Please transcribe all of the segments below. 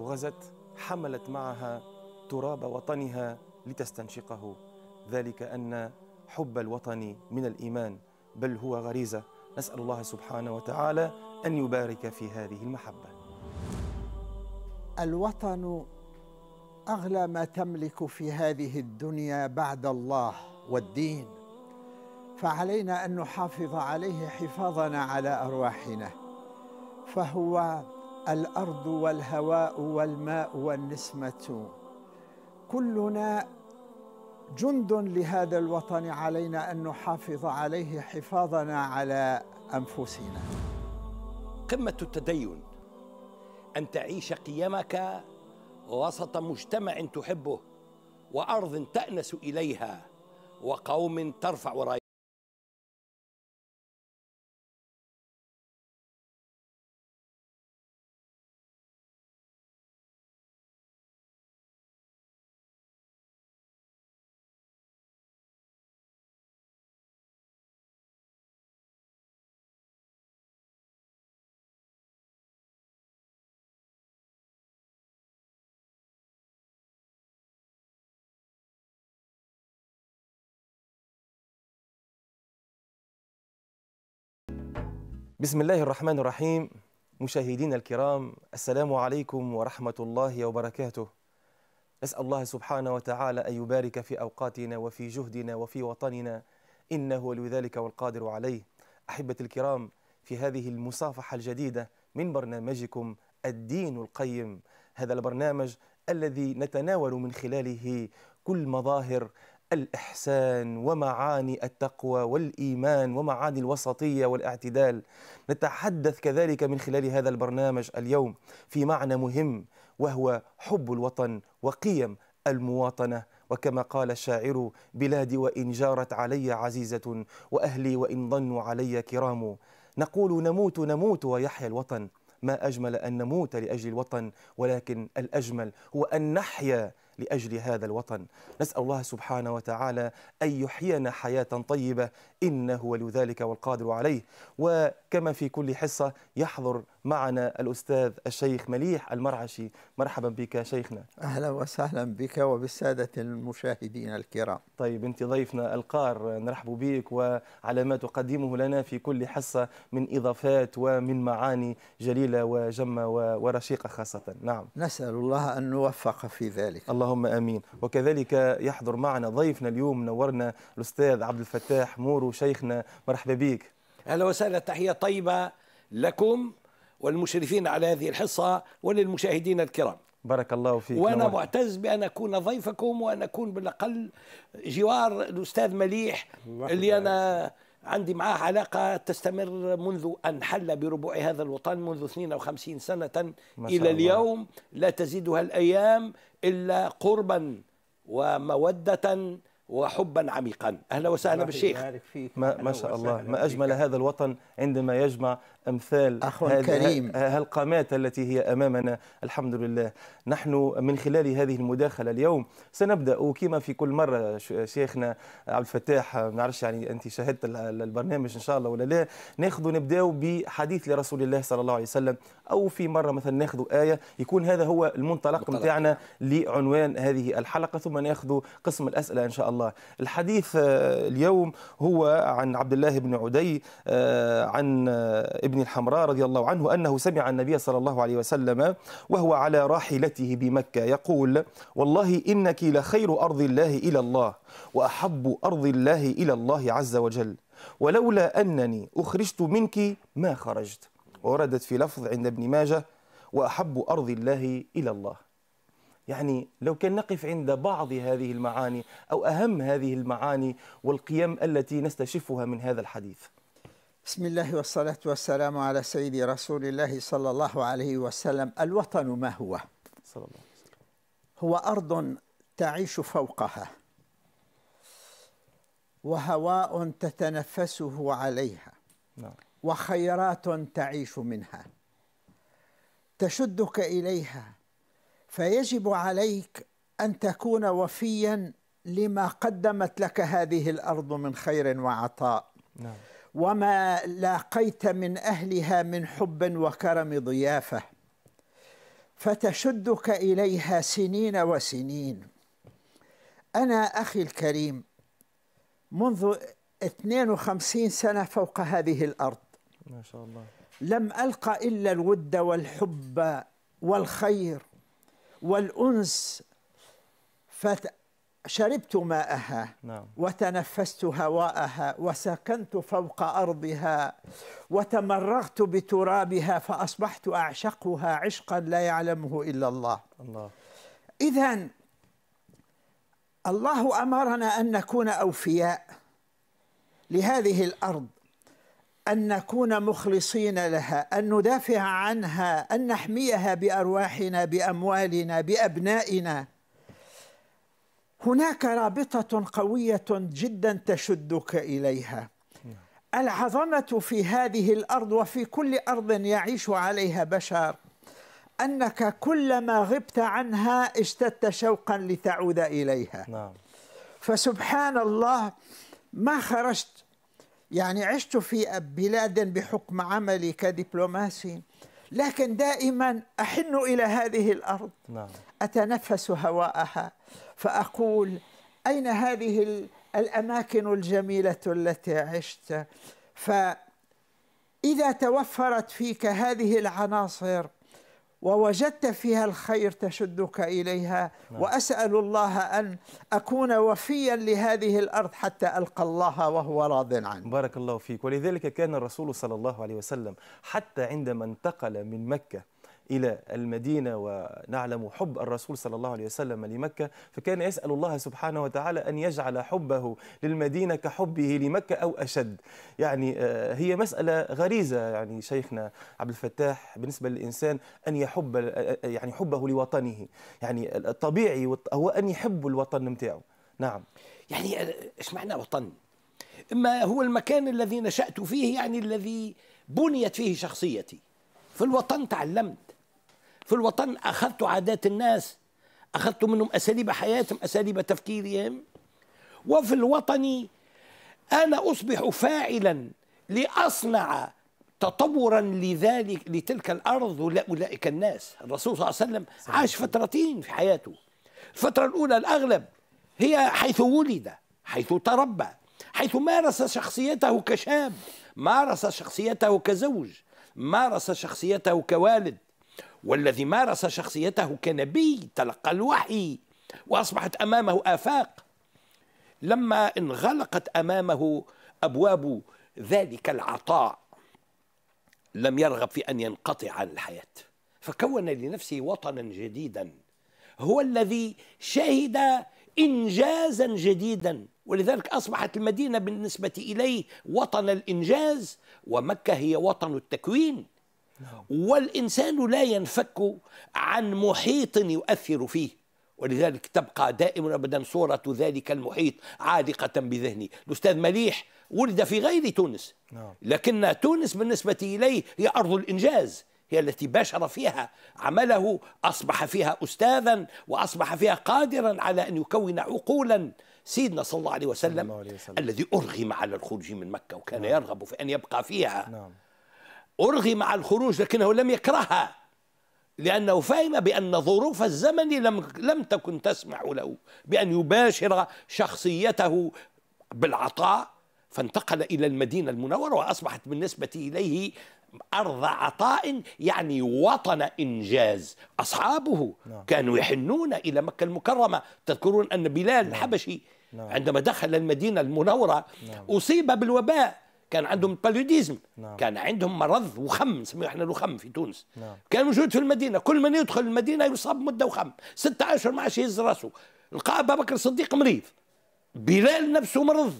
غزت حملت معها تراب وطنها لتستنشقه ذلك أن حب الوطن من الإيمان بل هو غريزة نسأل الله سبحانه وتعالى أن يبارك في هذه المحبة الوطن أغلى ما تملك في هذه الدنيا بعد الله والدين فعلينا أن نحافظ عليه حفاظنا على أرواحنا فهو الارض والهواء والماء والنسمه كلنا جند لهذا الوطن علينا ان نحافظ عليه حفاظنا على انفسنا قمه التدين ان تعيش قيمك وسط مجتمع تحبه وارض تانس اليها وقوم ترفع رايتك بسم الله الرحمن الرحيم مشاهدينا الكرام السلام عليكم ورحمة الله وبركاته نسأل الله سبحانه وتعالى أن يبارك في أوقاتنا وفي جهدنا وفي وطننا إنه ولي ذلك والقادر عليه أحبة الكرام في هذه المصافحة الجديدة من برنامجكم الدين القيم هذا البرنامج الذي نتناول من خلاله كل مظاهر الإحسان ومعاني التقوى والإيمان ومعاني الوسطية والاعتدال نتحدث كذلك من خلال هذا البرنامج اليوم في معنى مهم وهو حب الوطن وقيم المواطنة وكما قال الشاعر بلادي وإن جارت علي عزيزة وأهلي وإن ظنوا علي كرام نقول نموت نموت ويحيا الوطن ما أجمل أن نموت لأجل الوطن ولكن الأجمل هو أن نحيا لأجل هذا الوطن نسأل الله سبحانه وتعالى أن يحيينا حياة طيبة إنه ولذلك والقادر عليه وكما في كل حصة يحضر معنا الأستاذ الشيخ مليح المرعشي مرحبا بك شيخنا أهلا وسهلا بك وبالسادة المشاهدين الكرام طيب أنت ضيفنا القار نرحب بك وعلى ما تقدمه لنا في كل حصة من إضافات ومن معاني جليلة وجمة ورشيقة خاصة نعم نسأل الله أن نوفق في ذلك اللهم آمين وكذلك يحضر معنا ضيفنا اليوم نورنا الأستاذ عبد الفتاح مورو شيخنا مرحبا بك أهلا وسهلا تحية طيبة لكم والمشرفين على هذه الحصة وللمشاهدين الكرام بارك الله فيك وأنا نورك. معتز بأن أكون ضيفكم وأن أكون بالأقل جوار الأستاذ مليح اللي أنا عندي معاه علاقة تستمر منذ أن حل بربوع هذا الوطن منذ 52 سنة إلى الله. اليوم لا تزيدها الأيام إلا قربا ومودة وحبا عميقا اهلا وسهلا بالشيخ ما, ما شاء الله ما اجمل هذا الوطن عندما يجمع أمثال هذه القامات التي هي أمامنا الحمد لله نحن من خلال هذه المداخلة اليوم سنبدأ كما في كل مرة شيخنا عبد الفتاح ما نعرفش يعني أنت شاهدت البرنامج إن شاء الله ولا لا ناخذ نبداو بحديث لرسول الله صلى الله عليه وسلم أو في مرة مثلا ناخذ آية يكون هذا هو المنطلق نتاعنا لعنوان هذه الحلقة ثم ناخذ قسم الأسئلة إن شاء الله الحديث آه، اليوم هو عن عبد الله بن عدي آه، عن آه، ابن بن الحمراء رضي الله عنه أنه سمع النبي صلى الله عليه وسلم وهو على راحلته بمكة يقول والله إنك لخير أرض الله إلى الله وأحب أرض الله إلى الله عز وجل ولولا أنني أخرجت منك ما خرجت وردت في لفظ عند ابن ماجه وأحب أرض الله إلى الله يعني لو كان نقف عند بعض هذه المعاني أو أهم هذه المعاني والقيم التي نستشفها من هذا الحديث بسم الله والصلاة والسلام على سيدي رسول الله صلى الله عليه وسلم الوطن ما هو؟ صلى الله عليه وسلم. هو أرض تعيش فوقها وهواء تتنفسه عليها نعم. وخيرات تعيش منها تشدك إليها فيجب عليك أن تكون وفيا لما قدمت لك هذه الأرض من خير وعطاء نعم وما لاقيت من اهلها من حب وكرم ضيافه فتشدك اليها سنين وسنين انا اخي الكريم منذ 52 سنه فوق هذه الارض ما شاء الله لم ألقى الا الود والحب والخير والانس شربت ماءها نعم. وتنفست هواءها وسكنت فوق ارضها وتمرغت بترابها فاصبحت اعشقها عشقا لا يعلمه الا الله, الله. اذا الله امرنا ان نكون اوفياء لهذه الارض ان نكون مخلصين لها ان ندافع عنها ان نحميها بارواحنا باموالنا بابنائنا هناك رابطه قويه جدا تشدك اليها العظمه في هذه الارض وفي كل ارض يعيش عليها بشر انك كلما غبت عنها اشتدت شوقا لتعود اليها نعم. فسبحان الله ما خرجت يعني عشت في بلاد بحكم عملي كدبلوماسي لكن دائما أحن إلى هذه الأرض نعم. أتنفس هواءها فأقول أين هذه الأماكن الجميلة التي عشت فإذا توفرت فيك هذه العناصر ووجدت فيها الخير تشدك اليها نعم. واسال الله ان اكون وفيا لهذه الارض حتى القى الله وهو راض عنه. بارك الله فيك ولذلك كان الرسول صلى الله عليه وسلم حتى عندما انتقل من مكه إلى المدينة ونعلم حب الرسول صلى الله عليه وسلم لمكة فكان يسأل الله سبحانه وتعالى أن يجعل حبه للمدينة كحبه لمكة أو أشد يعني آه، هي مسألة غريزة يعني شيخنا عبد الفتاح بالنسبة للإنسان أن يحب آه، آه، يعني حبه لوطنه يعني الطبيعي هو أن يحب الوطن نتاعو نعم يعني ايش معنى وطن اما هو المكان الذي نشات فيه يعني الذي بنيت فيه شخصيتي في الوطن تعلمت في الوطن اخذت عادات الناس اخذت منهم اساليب حياتهم اساليب تفكيرهم وفي الوطن انا اصبح فاعلا لاصنع تطورا لذلك لتلك الارض ولاولئك الناس الرسول صلى الله عليه وسلم عاش فترتين في حياته الفتره الاولى الاغلب هي حيث ولد حيث تربى حيث مارس شخصيته كشاب مارس شخصيته كزوج مارس شخصيته كوالد والذي مارس شخصيته كنبي تلقى الوحي واصبحت امامه افاق لما انغلقت امامه ابواب ذلك العطاء لم يرغب في ان ينقطع عن الحياه فكون لنفسه وطنا جديدا هو الذي شهد انجازا جديدا ولذلك اصبحت المدينه بالنسبه اليه وطن الانجاز ومكه هي وطن التكوين والإنسان لا ينفك عن محيط يؤثر فيه ولذلك تبقى دائما ابدا صوره ذلك المحيط عالقه بذهني، الاستاذ مليح ولد في غير تونس نعم. لكن تونس بالنسبه اليه هي ارض الانجاز، هي التي باشر فيها عمله، اصبح فيها استاذا واصبح فيها قادرا على ان يكون عقولا سيدنا صلى الله عليه وسلم, الله عليه وسلم. الذي ارغم على الخروج من مكه وكان نعم. يرغب في ان يبقى فيها نعم. أرغي مع الخروج لكنه لم يكرهها لأنه فهم بأن ظروف الزمن لم لم تكن تسمح له بأن يباشر شخصيته بالعطاء فانتقل إلى المدينة المنورة وأصبحت بالنسبة إليه أرض عطاء يعني وطن إنجاز أصحابه نعم. كانوا يحنون إلى مكة المكرمة تذكرون أن بلال نعم. الحبشي نعم. عندما دخل المدينة المنورة نعم. أصيب بالوباء كان عندهم باليوديزم نعم. كان عندهم مرض وخم نسميه احنا الوخم في تونس نعم. كان موجود في المدينه كل من يدخل المدينه يصاب مده وخم ستة اشهر ما عادش يهز راسه لقى ابا بكر الصديق مريض بلال نفسه مرض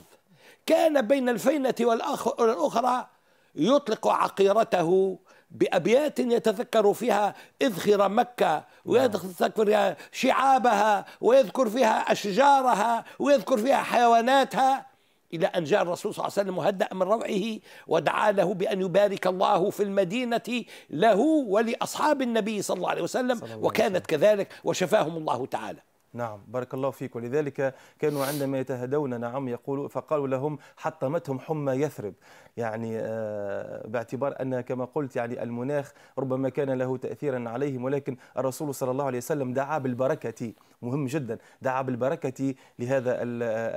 كان بين الفينه والاخرى يطلق عقيرته بأبيات يتذكر فيها إذخر مكة ويذكر نعم. فيها شعابها ويذكر فيها أشجارها ويذكر فيها حيواناتها إلى أن جاء الرسول صلى الله عليه وسلم مهدأ من روعه ودعا له بأن يبارك الله في المدينة له ولأصحاب النبي صلى الله عليه وسلم وكانت كذلك وشفاهم الله تعالى نعم بارك الله فيك ولذلك كانوا عندما يتهدون نعم يقولوا فقالوا لهم حطمتهم حمى يثرب يعني آه، باعتبار أن كما قلت يعني المناخ ربما كان له تأثيرا عليهم ولكن الرسول صلى الله عليه وسلم دعا بالبركة مهم جدا دعا بالبركة لهذا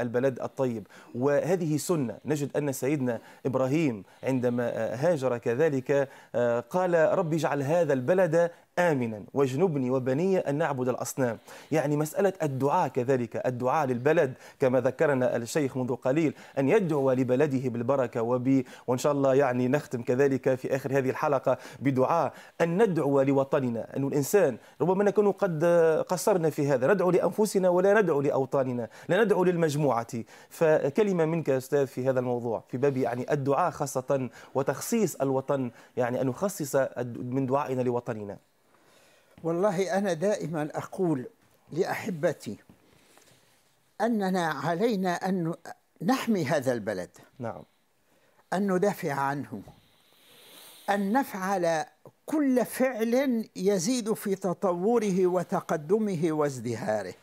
البلد الطيب وهذه سنة نجد أن سيدنا إبراهيم عندما آه، هاجر كذلك آه، قال ربي اجعل هذا البلد آمنا واجنبني وبني أن نعبد الأصنام يعني مسألة الدعاء كذلك الدعاء للبلد كما ذكرنا الشيخ منذ قليل أن يدعو لبلده بالبركة وب... وإن شاء الله يعني نختم كذلك في آخر هذه الحلقة بدعاء أن ندعو لوطننا أن الإنسان ربما نكون قد قصرنا في هذا ندعو لأنفسنا ولا ندعو لأوطاننا لا ندعو للمجموعة فكلمة منك أستاذ في هذا الموضوع في باب يعني الدعاء خاصة وتخصيص الوطن يعني أن نخصص من دعائنا لوطننا والله أنا دائما أقول لأحبتي أننا علينا أن نحمي هذا البلد نعم أن ندافع عنه أن نفعل كل فعل يزيد في تطوره وتقدمه وازدهاره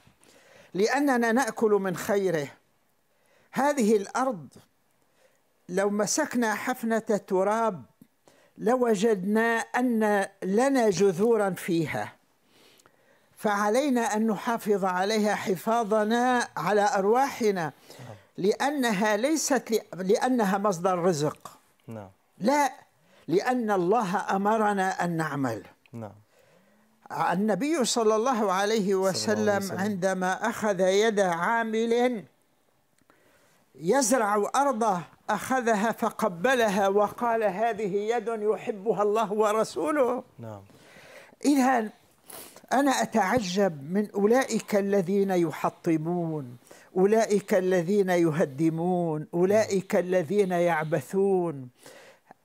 لأننا نأكل من خيره هذه الأرض لو مسكنا حفنة تراب لوجدنا أن لنا جذورا فيها فعلينا أن نحافظ عليها حفاظنا على أرواحنا لأنها ليست لأنها مصدر رزق نعم لا لأن الله أمرنا أن نعمل نعم النبي صلى الله عليه وسلم, الله عليه وسلم. عندما أخذ يد عامل يزرع أرضه أخذها فقبلها وقال هذه يد يحبها الله ورسوله نعم إذا أنا أتعجب من أولئك الذين يحطمون أولئك الذين يهدمون أولئك الذين يعبثون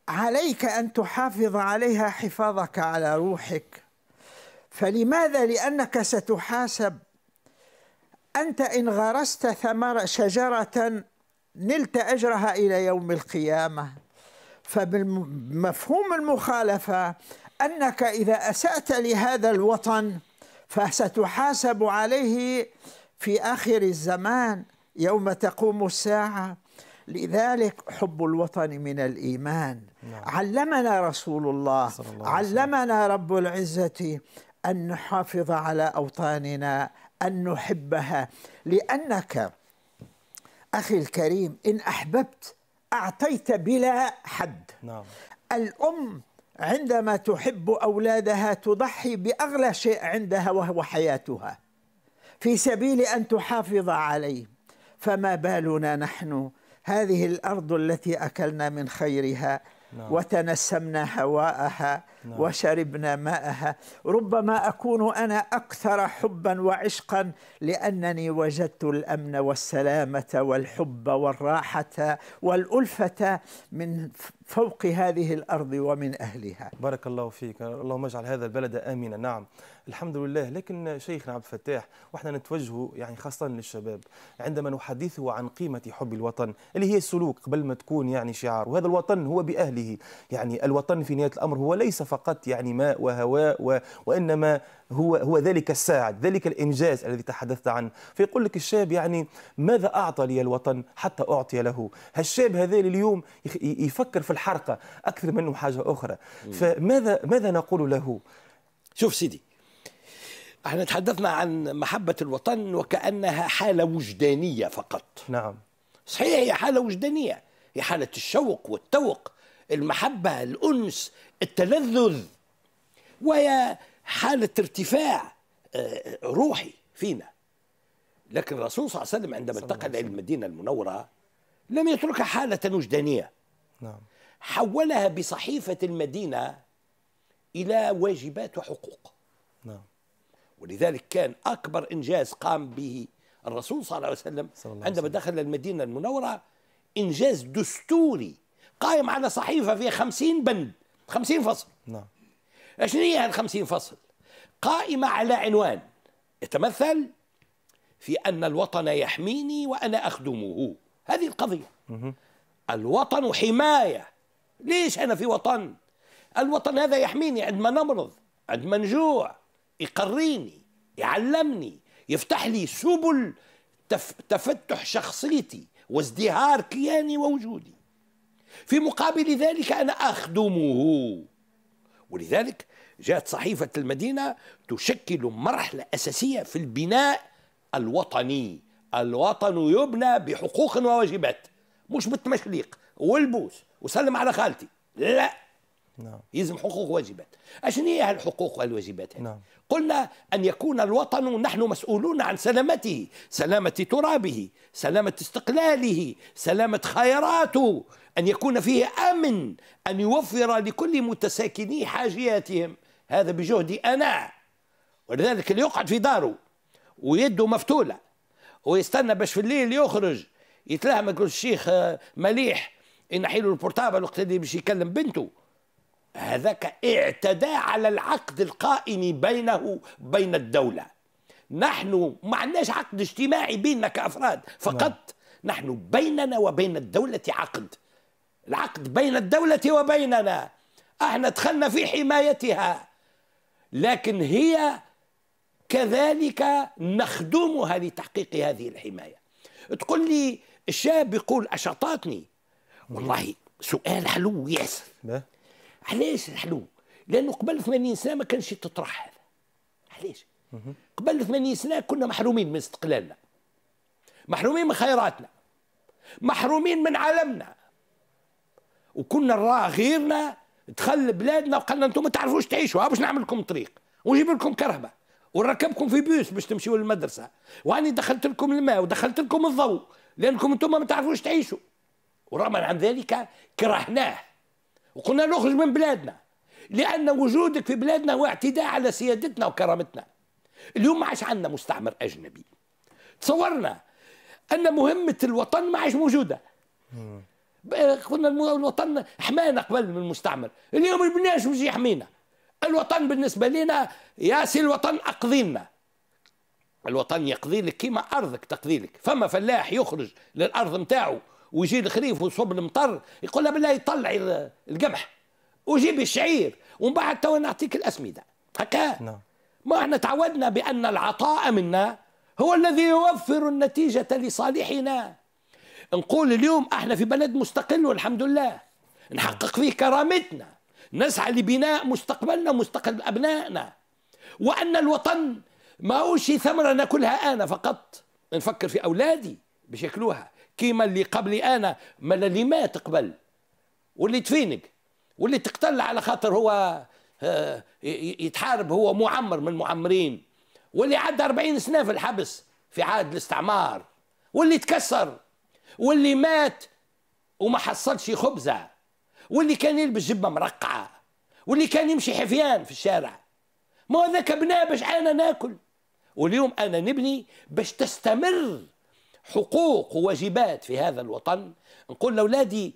عليك أن تحافظ عليها حفاظك على روحك فلماذا لأنك ستحاسب أنت إن غرست ثمرة شجرة نلت أجرها إلى يوم القيامة فبالمفهوم المخالفة أنك إذا أسأت لهذا الوطن فستحاسب عليه في آخر الزمان يوم تقوم الساعة لذلك حب الوطن من الإيمان نعم. علمنا رسول الله, صلى الله علمنا رب العزة أن نحافظ على أوطاننا أن نحبها لأنك أخي الكريم إن أحببت أعطيت بلا حد نعم. الأم عندما تحب أولادها تضحي بأغلى شيء عندها وهو حياتها في سبيل أن تحافظ عليه فما بالنا نحن هذه الأرض التي أكلنا من خيرها نعم. وتنسمنا هواءها نعم. وشربنا ماءها ربما أكون أنا أكثر حبا وعشقا لأنني وجدت الأمن والسلامة والحب والراحة والألفة من فوق هذه الأرض ومن أهلها بارك الله فيك اللهم اجعل هذا البلد آمنا نعم الحمد لله لكن شيخنا عبد الفتاح واحنا نتوجهوا يعني خاصه للشباب عندما نحدثه عن قيمه حب الوطن اللي هي سلوك قبل ما تكون يعني شعار وهذا الوطن هو باهله يعني الوطن في نهايه الامر هو ليس فقط يعني ماء وهواء و... وانما هو هو ذلك الساعد ذلك الانجاز الذي تحدثت عنه فيقول لك الشاب يعني ماذا اعطى لي الوطن حتى اعطي له هالشاب هذا اليوم يفكر في الحرقه اكثر منه حاجه اخرى فماذا ماذا نقول له شوف سيدي احنا تحدثنا عن محبة الوطن وكأنها حالة وجدانية فقط نعم صحيح هي حالة وجدانية هي حالة الشوق والتوق المحبة الأنس التلذذ وهي حالة ارتفاع آه، روحي فينا لكن الرسول صلى الله عليه وسلم عندما انتقل إلى المدينة المنورة لم يتركها حالة وجدانية نعم حولها بصحيفة المدينة إلى واجبات وحقوق ولذلك كان أكبر إنجاز قام به الرسول صلى الله عليه وسلم عندما دخل المدينة المنورة إنجاز دستوري قائم على صحيفة فيها خمسين بند خمسين فصل نعم شنو هي هالخمسين فصل قائمة على عنوان يتمثل في أن الوطن يحميني وأنا أخدمه هذه القضية الوطن حماية ليش أنا في وطن الوطن هذا يحميني عندما نمرض عندما نجوع يقريني يعلمني يفتح لي سبل تف تفتح شخصيتي وازدهار كياني ووجودي في مقابل ذلك أنا أخدمه ولذلك جاءت صحيفة المدينة تشكل مرحلة أساسية في البناء الوطني الوطن يبنى بحقوق وواجبات مش بالتمشليق والبوس وسلم على خالتي لا نعم يلزم حقوق وواجبات اشنو هي الحقوق والواجبات نعم. قلنا ان يكون الوطن نحن مسؤولون عن سلامته سلامه ترابه سلامه استقلاله سلامه خيراته ان يكون فيه امن ان يوفر لكل متساكني حاجياتهم هذا بجهدي انا ولذلك اللي يقعد في داره ويده مفتوله ويستنى باش في الليل يخرج يتلهم يقول الشيخ مليح ينحي له البورتابل وقت اللي باش يكلم بنته هذاك اعتدى على العقد القائم بينه بين الدولة نحن ما عندناش عقد اجتماعي بيننا كأفراد فقط نعم. نحن بيننا وبين الدولة عقد العقد بين الدولة وبيننا احنا دخلنا في حمايتها لكن هي كذلك نخدمها لتحقيق هذه الحماية تقول لي الشاب يقول أشطاتني والله سؤال حلو ياسر علاش الحلو لانه قبل 80 سنه ما كانش تطرح هذا علاش قبل 80 سنه كنا محرومين من استقلالنا محرومين من خيراتنا محرومين من عالمنا وكنا نراه غيرنا دخل بلادنا وقال لنا انتم ما تعرفوش تعيشوا باش نعمل لكم طريق ونجيب لكم كرهبه ونركبكم في بيوس باش تمشيوا للمدرسه واني دخلت لكم الماء ودخلت لكم الضوء لانكم انتم ما تعرفوش تعيشوا ورغم عن ذلك كرهناه وقلنا نخرج من بلادنا لأن وجودك في بلادنا هو اعتداء على سيادتنا وكرامتنا اليوم ما عادش عندنا مستعمر أجنبي تصورنا أن مهمة الوطن ما عادش موجودة قلنا الوطن حمانا قبل من المستعمر اليوم البناش مش يحمينا الوطن بالنسبة لنا يا سي الوطن أقضينا الوطن يقضي لك كيما أرضك تقضي لك فما فلاح يخرج للأرض نتاعو ويجي الخريف ويصب المطر يقول لها بالله طلعي القمح وجيبي الشعير ومن بعد تو نعطيك الاسمده هكا نعم ما احنا تعودنا بان العطاء منا هو الذي يوفر النتيجه لصالحنا نقول اليوم احنا في بلد مستقل والحمد لله نحقق فيه كرامتنا نسعى لبناء مستقبلنا مستقبل ابنائنا وان الوطن ما هوش ثمره ناكلها انا فقط نفكر في اولادي باش ياكلوها كيما اللي قبلي انا ما اللي مات قبل واللي تفينك واللي تقتل على خاطر هو آه، يتحارب هو معمر من المعمرين واللي عدى 40 سنه في الحبس في عهد الاستعمار واللي تكسر واللي مات وما حصلش خبزه واللي كان يلبس جبه مرقعه واللي كان يمشي حفيان في الشارع ما هذاك بناه باش انا ناكل واليوم انا نبني باش تستمر حقوق وواجبات في هذا الوطن نقول لاولادي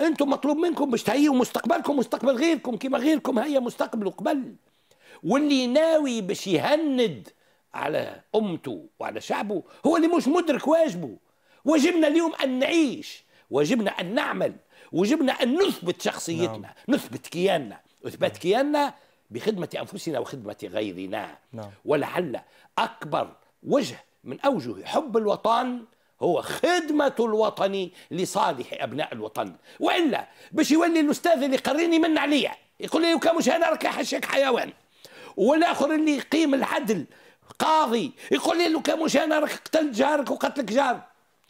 انتم مطلوب منكم باش تهيئوا مستقبلكم مستقبل غيركم كما غيركم هيا مستقبله قبل واللي ناوي باش يهند على امته وعلى شعبه هو اللي مش مدرك واجبه واجبنا اليوم ان نعيش واجبنا ان نعمل واجبنا ان نثبت شخصيتنا نعم. نثبت كياننا اثبات نعم. كياننا بخدمه انفسنا وخدمه غيرنا نعم. ولعل اكبر وجه من أوجه حب الوطن هو خدمة الوطن لصالح أبناء الوطن وإلا باش يولي الأستاذ اللي قريني من عليا يقول لي وكامش أنا راك حشك حيوان والآخر اللي يقيم العدل قاضي يقول لي لو كان انا راك قتلت جارك وقتلك جارك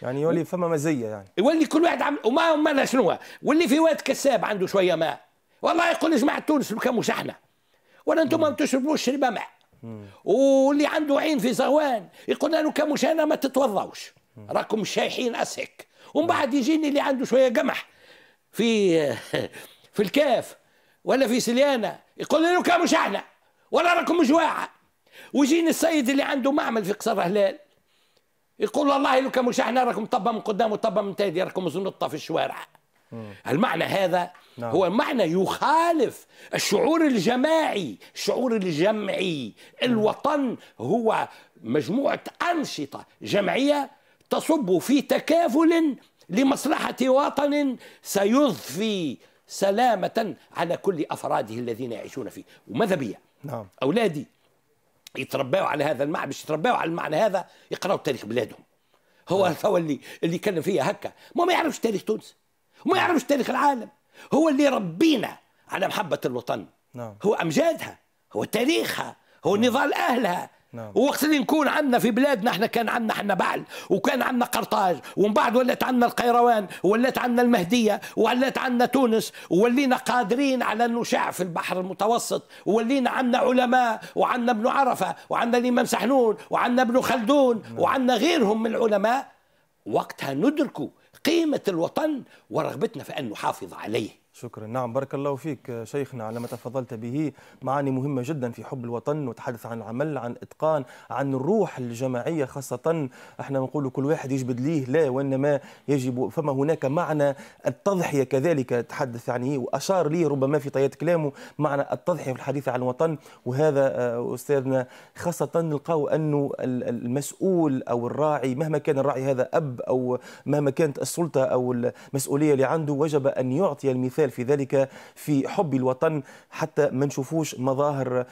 يعني يولي فما مزيه يعني يولي كل واحد عم وما مالها شنو واللي في واد كساب عنده شويه ماء والله يقول لي جماعه تونس لو كان احنا ولا انتم ما تشربوش شربه ماء واللي عنده عين في زغوان يقول له كمش انا ما تتوضاوش راكم شايحين اسهك ومن بعد يجيني اللي عنده شويه قمح في في الكاف ولا في سليانه يقول له كمش احنا ولا راكم جواعه ويجيني السيد اللي عنده معمل في قصر هلال يقول والله لو كان مش احنا راكم طبه من قدام وطبه من تادي راكم زنطه في الشوارع المعنى هذا نعم. هو معنى يخالف الشعور الجماعي الشعور الجمعي الوطن هو مجموعة أنشطة جمعية تصب في تكافل لمصلحة وطن سيضفي سلامة على كل أفراده الذين يعيشون فيه وماذا بيا نعم. أولادي يتربوا على هذا المعنى باش يتربوا على المعنى هذا يقراوا تاريخ بلادهم هو نعم. هو اللي اللي يتكلم فيها هكا ما ما يعرفش تاريخ تونس وما نعم. يعرفش تاريخ العالم هو اللي ربينا على محبة الوطن نعم. هو أمجادها هو تاريخها هو نعم. نضال أهلها نعم. ووقت اللي نكون عندنا في بلادنا احنا كان عندنا احنا بعل وكان عندنا قرطاج ومن بعد ولات عندنا القيروان ولات عندنا المهديه ولات عندنا تونس ولينا قادرين على النشاع في البحر المتوسط ولينا عندنا علماء وعندنا ابن عرفه وعندنا الامام سحنون وعندنا ابن خلدون نعم. وعندنا غيرهم من العلماء وقتها ندركوا قيمة الوطن ورغبتنا في أن نحافظ عليه شكرا نعم بارك الله فيك شيخنا على ما تفضلت به معاني مهمة جدا في حب الوطن وتحدث عن العمل عن إتقان عن الروح الجماعية خاصة احنا نقول كل واحد يجبد ليه لا وإنما يجب فما هناك معنى التضحية كذلك تحدث عنه وأشار ليه ربما في طيات كلامه معنى التضحية في الحديث عن الوطن وهذا آه، أستاذنا خاصة نلقاو أنه المسؤول أو الراعي مهما كان الراعي هذا أب أو مهما كانت السلطة أو المسؤولية اللي عنده وجب أن يعطي المثال مثال في ذلك في حب الوطن حتى ما نشوفوش مظاهر آه،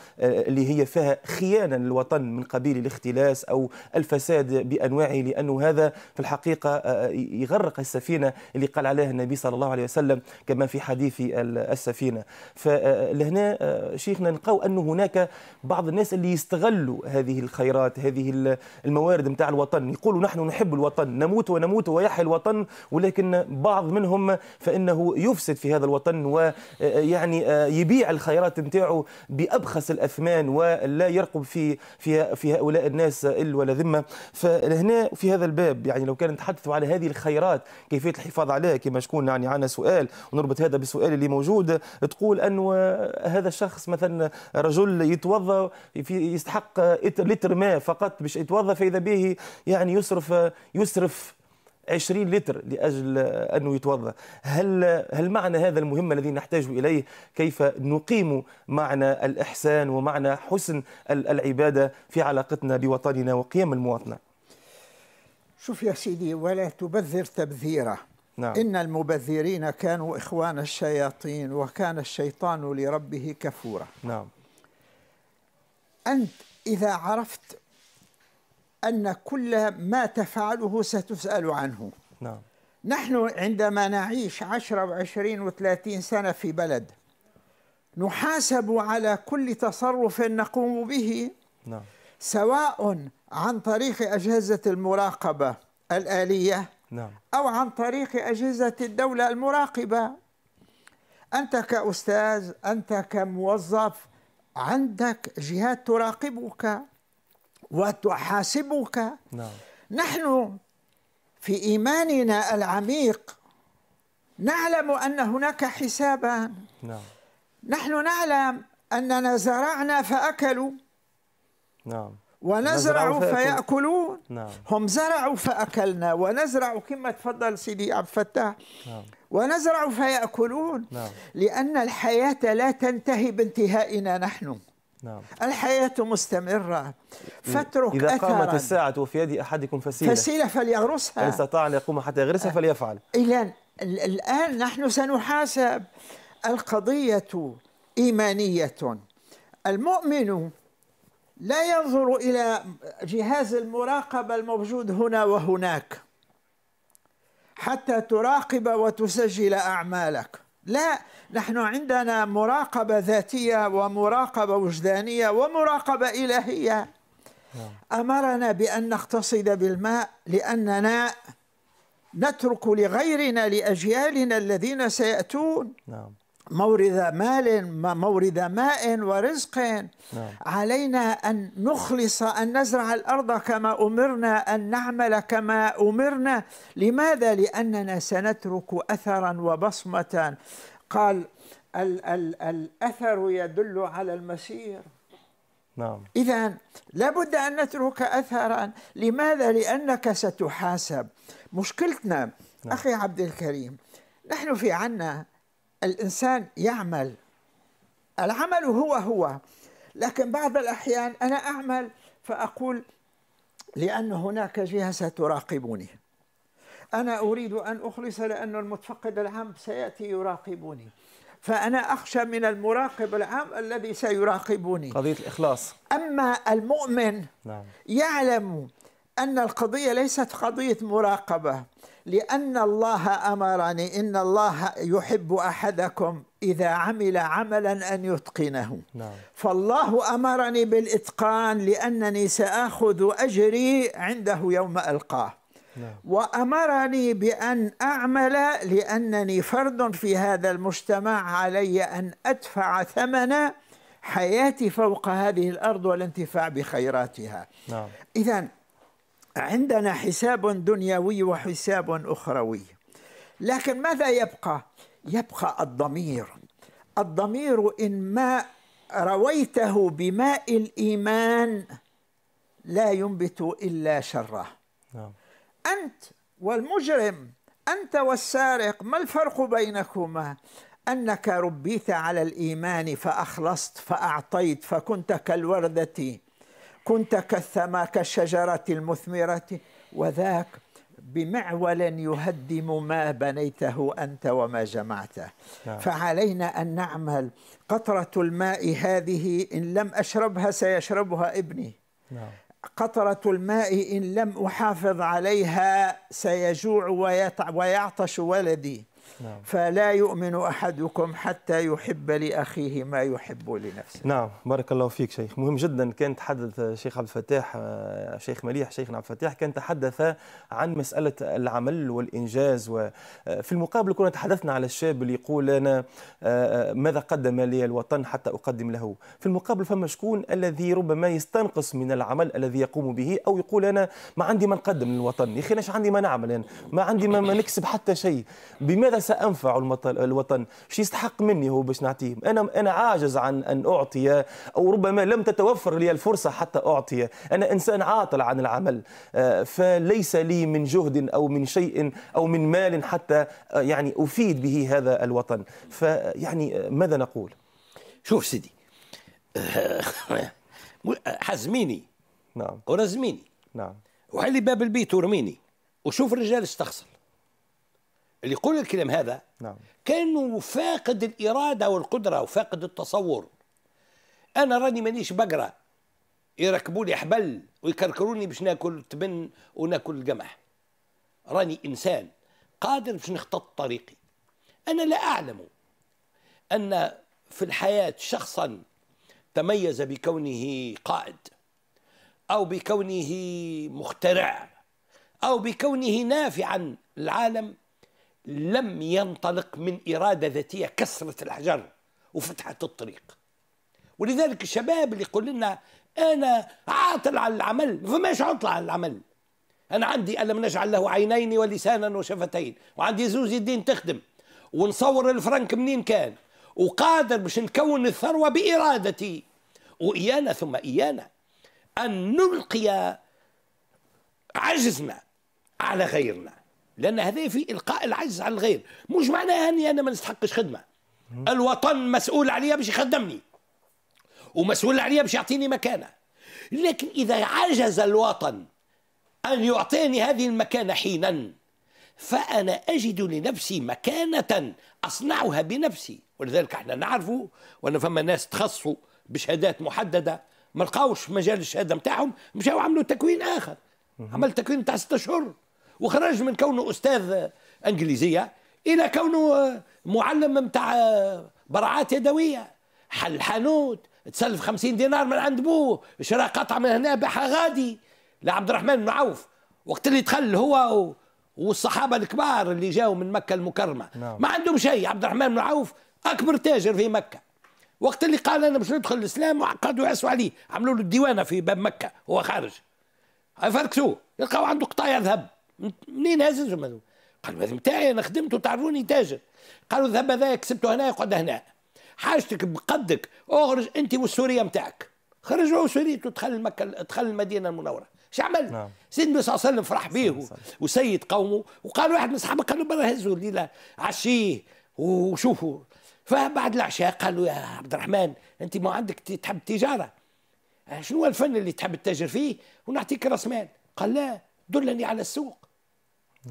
اللي هي فيها خيانه للوطن من قبيل الاختلاس او الفساد بانواعه لانه هذا في الحقيقه آه، آه، يغرق السفينه اللي قال عليها النبي صلى الله عليه وسلم كما في حديث السفينه فلهنا شيخنا نلقاو انه هناك بعض الناس اللي يستغلوا هذه الخيرات هذه الموارد نتاع الوطن يقولوا نحن نحب الوطن نموت ونموت ويحيى الوطن ولكن بعض منهم فانه يفسد في هذا الوطن ويعني يبيع الخيرات نتاعو بابخس الاثمان ولا يرقب في في في هؤلاء الناس ال ولا ذمه فهنا في هذا الباب يعني لو كان نتحدث على هذه الخيرات كيفيه الحفاظ عليها كما شكون يعني عنا سؤال ونربط هذا بالسؤال اللي موجود تقول انه هذا الشخص مثلا رجل يتوضا يستحق لتر ماء فقط باش يتوضا فاذا به يعني يصرف يصرف 20 لتر لاجل انه يتوضا هل هل معنى هذا المهم الذي نحتاج اليه كيف نقيم معنى الاحسان ومعنى حسن العباده في علاقتنا بوطننا وقيم المواطنه شوف يا سيدي ولا تبذر تبذيره نعم. إن المبذرين كانوا إخوان الشياطين وكان الشيطان لربه كفورا نعم أنت إذا عرفت أن كل ما تفعله ستسأل عنه نعم نحن عندما نعيش عشرة وعشرين وثلاثين سنة في بلد نحاسب على كل تصرف نقوم به نعم. سواء عن طريق أجهزة المراقبة الآلية نعم. أو عن طريق أجهزة الدولة المراقبة أنت كأستاذ أنت كموظف عندك جهات تراقبك وتحاسبك نعم. نحن في إيماننا العميق نعلم أن هناك حسابا نعم. نحن نعلم أننا زرعنا فأكلوا نعم ونزرع فيأكلون نعم. هم زرعوا فأكلنا ونزرع كما تفضل سيدي عبد الفتاح نعم. ونزرع فيأكلون نعم. لأن الحياة لا تنتهي بانتهائنا نحن نعم. الحياة مستمرة فاترك إذا أثراً. قامت الساعة وفي يد أحدكم فسيلة فسيلة فليغرسها إن استطاع أن يقوم حتى يغرسها آه. فليفعل إذا الآن نحن سنحاسب القضية إيمانية المؤمن لا ينظر إلى جهاز المراقبة الموجود هنا وهناك حتى تراقب وتسجل أعمالك لا نحن عندنا مراقبة ذاتية ومراقبة وجدانية ومراقبة إلهية نعم. أمرنا بأن نقتصد بالماء لأننا نترك لغيرنا لأجيالنا الذين سيأتون نعم مورد مال مورد ماء ورزق نعم. علينا أن نخلص أن نزرع الأرض كما أمرنا أن نعمل كما أمرنا لماذا؟ لأننا سنترك أثرا وبصمة قال ال ال الأثر يدل على المسير نعم إذا لابد أن نترك أثرا لماذا؟ لأنك ستحاسب مشكلتنا نعم. أخي عبد الكريم نحن في عنا الإنسان يعمل العمل هو هو لكن بعض الأحيان أنا أعمل فأقول لأن هناك جهة ستراقبني أنا أريد أن أخلص لأن المتفقد العام سيأتي يراقبني فأنا أخشى من المراقب العام الذي سيراقبني قضية الإخلاص أما المؤمن نعم. يعلم أن القضية ليست قضية مراقبة لأن الله أمرني إن الله يحب أحدكم إذا عمل عملا أن يتقنه نعم. فالله أمرني بالإتقان لأنني سآخذ أجري عنده يوم ألقاه نعم. وأمرني بأن أعمل لأنني فرد في هذا المجتمع علي أن أدفع ثمن حياتي فوق هذه الأرض والانتفاع بخيراتها نعم. إذا عندنا حساب دنيوي وحساب اخروي لكن ماذا يبقى يبقى الضمير الضمير ان ما رويته بماء الايمان لا ينبت الا شره نعم. انت والمجرم انت والسارق ما الفرق بينكما انك ربيت على الايمان فاخلصت فاعطيت فكنت كالورده كنت كالثمى كالشجرة المثمرة وذاك بمعول يهدم ما بنيته أنت وما جمعته نعم. فعلينا أن نعمل قطرة الماء هذه إن لم أشربها سيشربها ابني نعم. قطرة الماء إن لم أحافظ عليها سيجوع ويعطش ولدي نعم. فلا يؤمن أحدكم حتى يحب لأخيه ما يحب لنفسه نعم بارك الله فيك شيخ مهم جدا كان تحدث شيخ عبد الفتاح آه، شيخ مليح شيخنا عبد الفتاح كان تحدث عن مسألة العمل والإنجاز وفي آه، المقابل كنا تحدثنا على الشاب اللي يقول أنا آه، ماذا قدم لي الوطن حتى أقدم له في المقابل فما شكون الذي ربما يستنقص من العمل الذي يقوم به أو يقول أنا ما عندي ما نقدم للوطن يا أخي عندي ما نعمل يعني ما عندي ما نكسب حتى شيء بماذا سأنفع الوطن شو يستحق مني هو باش نعطيه أنا أنا عاجز عن أن أعطي أو ربما لم تتوفر لي الفرصة حتى أعطي أنا إنسان عاطل عن العمل آه، فليس لي من جهد أو من شيء أو من مال حتى آه، يعني أفيد به هذا الوطن فيعني آه، ماذا نقول شوف سيدي حزميني نعم ورزميني نعم وحلي باب البيت ورميني وشوف الرجال استخسر اللي يقول الكلام هذا نعم. كانه فاقد الاراده والقدره وفاقد التصور انا راني مانيش بقره يركبوا لي حبل ويكركروني باش ناكل تبن وناكل القمح راني انسان قادر باش نخطط طريقي انا لا اعلم ان في الحياه شخصا تميز بكونه قائد او بكونه مخترع او بكونه نافعا للعالم لم ينطلق من إرادة ذاتية كسرة الحجر وفتحت الطريق ولذلك الشباب اللي يقول لنا أنا عاطل على العمل ما فماش عطلة على العمل أنا عندي ألم نجعل له عينين ولسانا وشفتين وعندي زوز يدين تخدم ونصور الفرنك منين كان وقادر باش نكون الثروة بإرادتي وإيانا ثم إيانا أن نلقي عجزنا على غيرنا لان هذا في القاء العجز على الغير مش معناها اني انا ما نستحقش خدمه الوطن مسؤول عليا باش يخدمني ومسؤول عليا باش يعطيني مكانه لكن اذا عجز الوطن ان يعطيني هذه المكانه حينا فانا اجد لنفسي مكانه اصنعها بنفسي ولذلك احنا نعرفوا وانا فما ناس تخصوا بشهادات محدده ما لقاوش مجال الشهاده نتاعهم مشاو عملوا تكوين اخر عمل تكوين تاع ست اشهر وخرج من كونه استاذ انجليزيه الى كونه معلم نتاع برعات يدويه حل حانوت تسلف 50 دينار من عند بوه شرى قطعه من هنا باعها غادي لعبد الرحمن بن عوف وقت اللي دخل هو والصحابه الكبار اللي جاوا من مكه المكرمه نعم. ما عندهم شيء عبد الرحمن بن عوف اكبر تاجر في مكه وقت اللي قال انا باش ندخل الاسلام وقعدوا يعسوا عليه عملوا له الديوانه في باب مكه وهو خارج فركسوه يلقاو عنده قطايع ذهب منين هززهم هذو قالوا هذا نتاعي انا خدمته تعرفوني تاجر قالوا ذهب هذا كسبته هنا يقعد هنا حاجتك بقدك اخرج انت والسوريه نتاعك خرج هو سوريته دخل مكه دخل المدينه المنوره ايش عمل؟ نعم. سيدنا صلى الله عليه وسلم فرح به وسيد قومه وقال واحد من اصحابه قال له برا هزوا الليله عشيه وشوفوا فبعد العشاء قال له يا عبد الرحمن انت ما عندك تحب التجاره شنو الفن اللي تحب تتاجر فيه ونعطيك راس مال قال لا دلني على السوق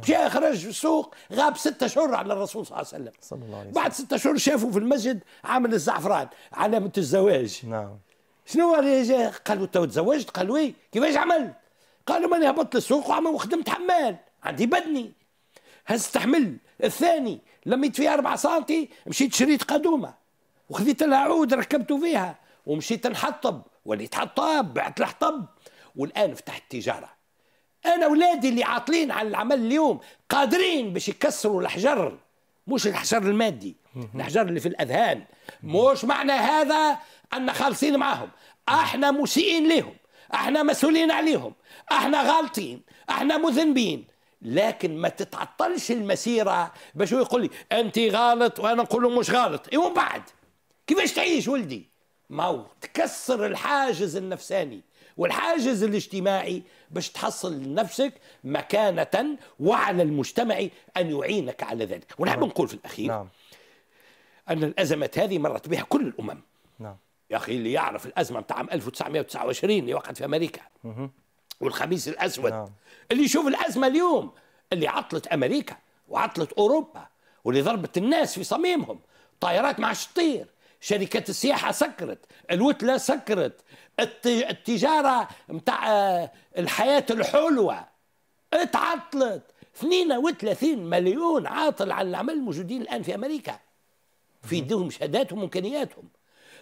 جاء خرج في السوق غاب ستة شهور على الرسول صلى الله عليه وسلم صلى الله عليه وسلم بعد ستة شهور شافوا في المسجد عامل الزعفران علامة الزواج نعم شنو اللي جا قالوا تو تزوجت قالوا اي كيفاش عملت قالوا ماني هبطت للسوق وخدمت حمال عندي بدني هزت حمل الثاني لميت فيها 4 سنتي مشيت شريت قدومه وخذيت لها عود ركبته فيها ومشيت نحطب وليت حطاب بعت الحطب والان فتحت تجاره انا اولادي اللي عاطلين عن العمل اليوم قادرين باش يكسروا الحجر مش الحجر المادي الحجر اللي في الاذهان مش معنى هذا ان خالصين معاهم احنا مسيئين لهم احنا مسؤولين عليهم احنا غالطين احنا مذنبين لكن ما تتعطلش المسيره باش هو يقول لي انت غالط وانا نقول له مش غالط اي ومن بعد كيفاش تعيش ولدي ما تكسر الحاجز النفساني والحاجز الاجتماعي باش تحصل لنفسك مكانة وعلى المجتمع أن يعينك على ذلك ونحب نعم. نقول في الأخير نعم. أن الأزمات هذه مرت بها كل الأمم نعم. يا أخي اللي يعرف الأزمة بتاع عام 1929 اللي وقعت في أمريكا مه. والخميس الأسود نعم. اللي يشوف الأزمة اليوم اللي عطلت أمريكا وعطلت أوروبا واللي ضربت الناس في صميمهم طائرات ما عادش تطير شركات السياحة سكرت الوتلة سكرت التجارة متاع آه، الحياة الحلوة اتعطلت 32 مليون عاطل عن العمل موجودين الآن في أمريكا في يديهم شهاداتهم وإمكانياتهم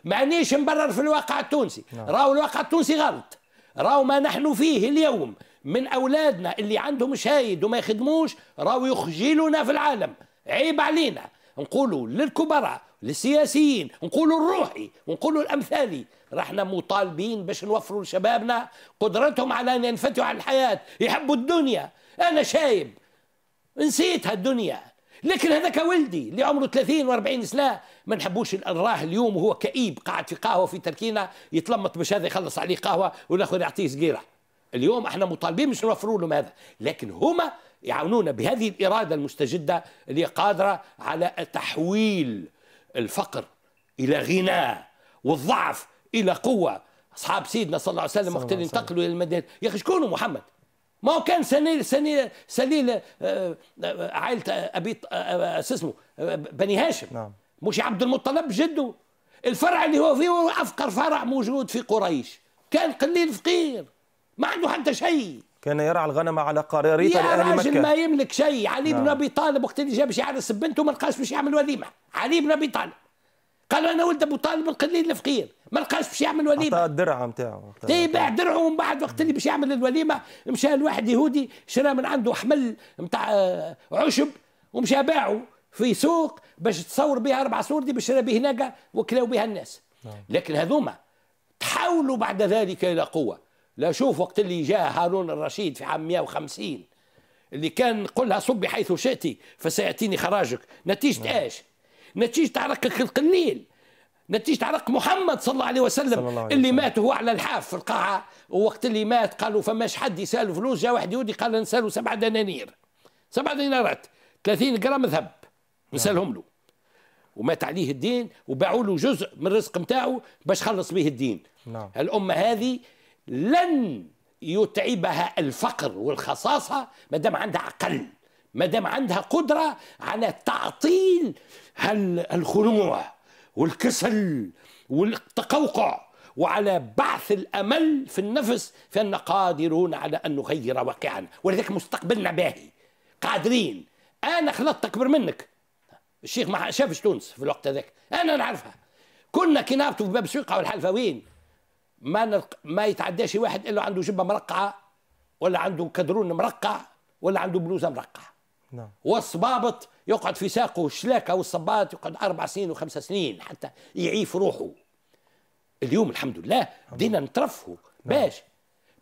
معنيش نبرر في الواقع التونسي نعم. راهو الواقع التونسي غلط راهو ما نحن فيه اليوم من أولادنا اللي عندهم شايد وما يخدموش راهو يخجلونا في العالم عيب علينا نقولوا للكبراء للسياسيين نقولوا الروحي ونقولوا الامثالي رحنا مطالبين باش نوفروا لشبابنا قدرتهم على ان ينفتحوا على الحياه يحبوا الدنيا انا شايب نسيتها الدنيا لكن هذاك ولدي اللي عمره 30 و40 سنه ما نحبوش الراه اليوم وهو كئيب قاعد في قهوه في تركينا يتلمط باش هذا يخلص عليه قهوه والاخر يعطيه سقيره اليوم احنا مطالبين باش نوفروا لهم هذا لكن هما يعاونونا بهذه الاراده المستجده اللي قادره على تحويل الفقر إلى غنى والضعف إلى قوة أصحاب سيدنا صلى الله عليه وسلم وقت اللي انتقلوا إلى المدينة يا أخي شكون محمد ما هو كان سليل سليل سليل آه، آه، عائلة أبي آه، اسمه بني هاشم نعم مش عبد المطلب جده الفرع اللي هو فيه هو أفقر فرع موجود في قريش كان قليل فقير ما عنده حتى شيء كان يرعى الغنم على قراريط لاهل مكه ما يملك شيء علي بن نعم. ابي طالب وقت اللي جاب باش يعرس بنته ما لقاش باش يعمل وليمه علي بن ابي طالب قال انا ولد ابو طالب القليل الفقير ما لقاش باش يعمل وليمه عطاه الدرع نتاعو إيه، تي باع درعه ومن بعد وقت اللي باش يعمل الوليمه مشى لواحد يهودي شرى من عنده حمل نتاع آه، عشب ومشى باعه في سوق باش تصور بها اربع صور دي باش شرى به هناك وكلاو بها الناس نعم. لكن هذوما تحولوا بعد ذلك الى قوه لا شوف وقت اللي جاء هارون الرشيد في عام 150 اللي كان قلها صبي حيث شئت فسيأتيني خراجك نتيجة نعم. ايش نتيجة عرقك القليل نتيجة عرق محمد صلى الله عليه وسلم الله عليه اللي مات هو على الحاف في القاعة ووقت اللي مات قالوا فماش حد يسال فلوس جاء واحد يهودي قال نسأله سبعة دنانير سبعة دينارات 30 جرام ذهب نعم. نسالهم له ومات عليه الدين وباعوا له جزء من الرزق نتاعو باش خلص به الدين نعم. الامه هذه لن يتعبها الفقر والخصاصة ما دام عندها عقل ما دام عندها قدرة على تعطيل الخنوع والكسل والتقوقع وعلى بعث الامل في النفس فان قادرون على ان نغير واقعنا ولذلك مستقبلنا باهي قادرين انا خلطت اكبر منك الشيخ ما شافش تونس في الوقت هذاك انا نعرفها كنا كي نهبطوا في باب السويقه والحلفاوين ما نلق... ما يتعداش واحد الا عنده جبه مرقعه ولا عنده كدرون مرقع ولا عنده بلوزه مرقعه نعم والصبابط يقعد في ساقه الشلاكه والصباط يقعد اربع سنين وخمس سنين حتى يعيف روحه اليوم الحمد لله بدينا نترفهوا نعم. باش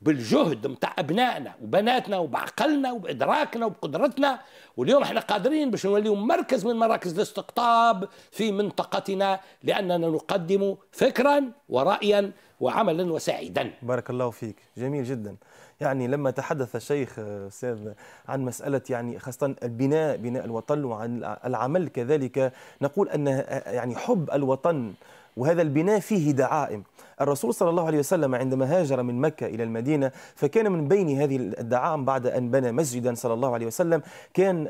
بالجهد نتاع ابنائنا وبناتنا وبعقلنا وبادراكنا وبقدرتنا واليوم احنا قادرين باش نوليو مركز من مراكز الاستقطاب في منطقتنا لاننا نقدم فكرا ورايا وعملا وسعيدا بارك الله فيك جميل جدا يعني لما تحدث الشيخ استاذ عن مساله يعني خاصه البناء بناء الوطن وعن العمل كذلك نقول ان يعني حب الوطن وهذا البناء فيه دعائم الرسول صلى الله عليه وسلم عندما هاجر من مكة إلى المدينة فكان من بين هذه الدعائم بعد أن بنى مسجدا صلى الله عليه وسلم كان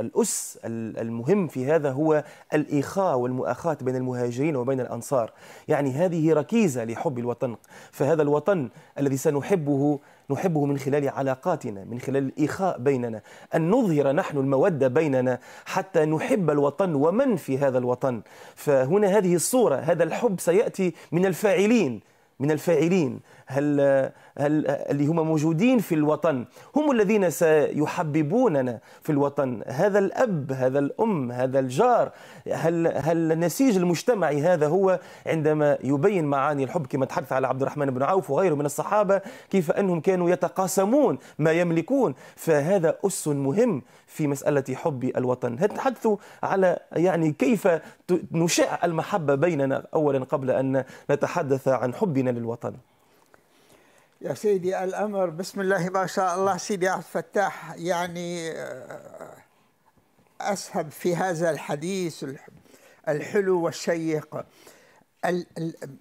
الأس المهم في هذا هو الإخاء والمؤاخاة بين المهاجرين وبين الأنصار يعني هذه ركيزة لحب الوطن فهذا الوطن الذي سنحبه نحبه من خلال علاقاتنا من خلال الإخاء بيننا أن نظهر نحن المودة بيننا حتى نحب الوطن ومن في هذا الوطن فهنا هذه الصورة هذا الحب سيأتي من الفاعلين من الفاعلين هل هل اللي هم موجودين في الوطن هم الذين سيحببوننا في الوطن هذا الاب هذا الام هذا الجار هل هل النسيج المجتمعي هذا هو عندما يبين معاني الحب كما تحدث على عبد الرحمن بن عوف وغيره من الصحابه كيف انهم كانوا يتقاسمون ما يملكون فهذا اس مهم في مساله حب الوطن نتحدث على يعني كيف نشع المحبه بيننا اولا قبل ان نتحدث عن حبنا للوطن يا سيدي الأمر بسم الله ما شاء الله سيدي عبد الفتاح يعني آه، أسهب في هذا الحديث الحلو والشيق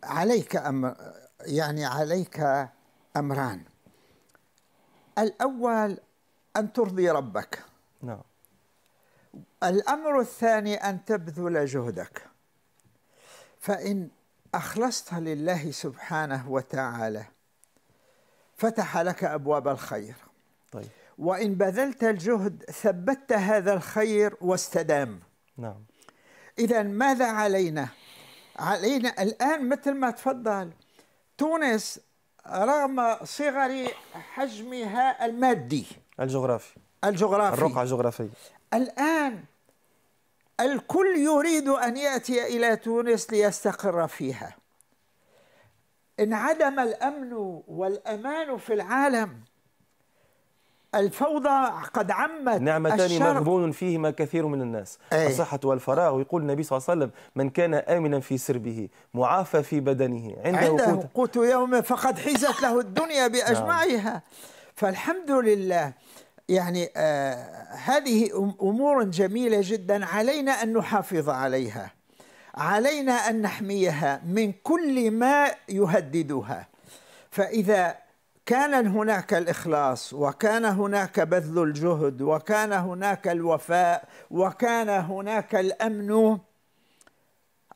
عليك أمر يعني عليك أمران الأول أن ترضي ربك نعم الأمر الثاني أن تبذل جهدك فإن أخلصت لله سبحانه وتعالى فتح لك أبواب الخير طيب وإن بذلت الجهد ثبت هذا الخير واستدام نعم إذا ماذا علينا؟ علينا الآن مثل ما تفضل تونس رغم صغر حجمها المادي الجغرافي الجغرافي الرقعة الجغرافية الآن الكل يريد أن يأتي إلى تونس ليستقر فيها انعدم الامن والامان في العالم الفوضى قد عمت نعمتان مغبون فيهما كثير من الناس أي. الصحة والفراغ يقول النبي صلى الله عليه وسلم من كان آمنا في سربه معافى في بدنه عنده, عنده قوت, قوت يوم فقد حيزت له الدنيا نعم. بأجمعها فالحمد لله يعني آه هذه أمور جميلة جدا علينا أن نحافظ عليها علينا أن نحميها من كل ما يهددها فإذا كان هناك الإخلاص وكان هناك بذل الجهد وكان هناك الوفاء وكان هناك الأمن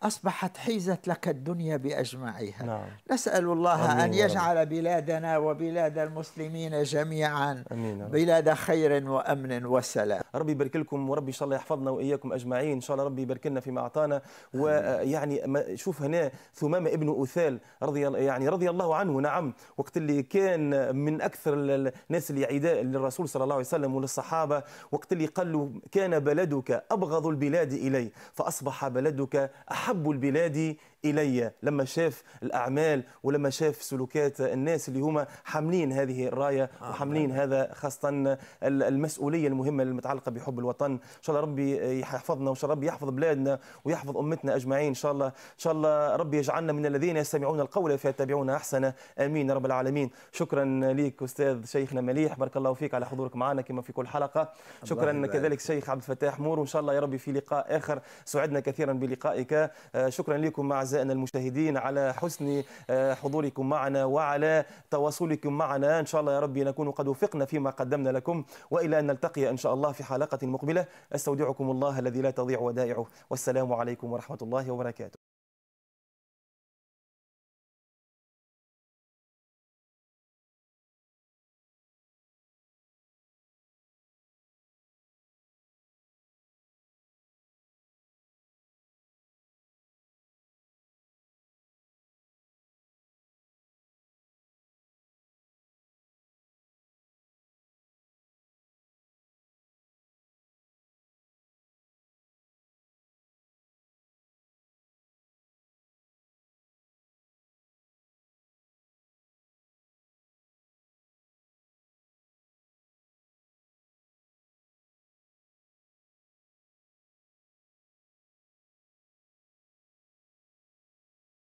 أصبحت حيزت لك الدنيا بأجمعها نعم. نسأل الله أمين أن يجعل بلادنا وبلاد المسلمين جميعا أمين بلاد خير وأمن وسلام ربي يبارك لكم وربي إن شاء الله يحفظنا وإياكم أجمعين إن شاء الله ربي يبارك لنا فيما أعطانا ويعني شوف هنا ثمامة ابن أثال رضي يعني رضي الله عنه نعم وقت اللي كان من أكثر الناس اللي عداء للرسول صلى الله عليه وسلم وللصحابة وقت اللي قال له كان بلدك أبغض البلاد إلي فأصبح بلدك أحب أحب البلاد الي لما شاف الاعمال ولما شاف سلوكات الناس اللي هما حاملين هذه الرايه آه، وحاملين آه. هذا خاصه المسؤوليه المهمه المتعلقه بحب الوطن ان شاء الله ربي يحفظنا وان شاء الله ربي يحفظ بلادنا ويحفظ امتنا اجمعين ان شاء الله ان شاء الله ربي يجعلنا من الذين يستمعون القول فيتبعون احسنه امين رب العالمين شكرا لك استاذ شيخنا مليح بارك الله فيك على حضورك معنا كما في كل حلقه شكرا كذلك الشيخ عبد الفتاح مور وان شاء الله يا ربي في لقاء اخر سعدنا كثيرا بلقائك آه، شكرا لكم مع أعزائنا المشاهدين على حسن آه، حضوركم معنا وعلى تواصلكم معنا إن شاء الله يا ربي نكون قد وفقنا فيما قدمنا لكم وإلى أن نلتقي إن شاء الله في حلقة مقبلة أستودعكم الله الذي لا تضيع ودائعه والسلام عليكم ورحمة الله وبركاته